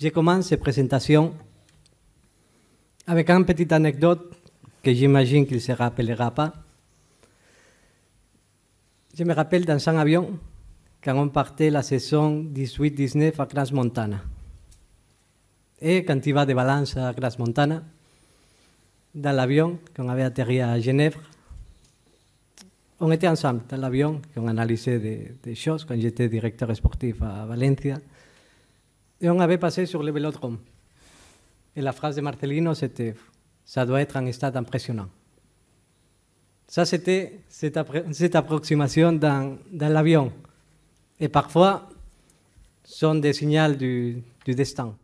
J'ai commencé cette présentation avec une petite anecdote que j'imagine qu'il ne se rappellera pas. Je me rappelle dans un avion quand on partait la saison 18-19 à Grasse Montana. Et quand il va de Valence à Grasse Montana, dans l'avion qu'on avait atterri à Genève, on était ensemble dans l'avion, on analysait des, des choses quand j'étais directeur sportif à Valencia. Et on avait passé sur le vélodrome. Et la phrase de Marcelino, c'était Ça doit être un stade impressionnant. Ça, c'était cette, approximation dans, l'avion. Et parfois, sont des signaux du destin.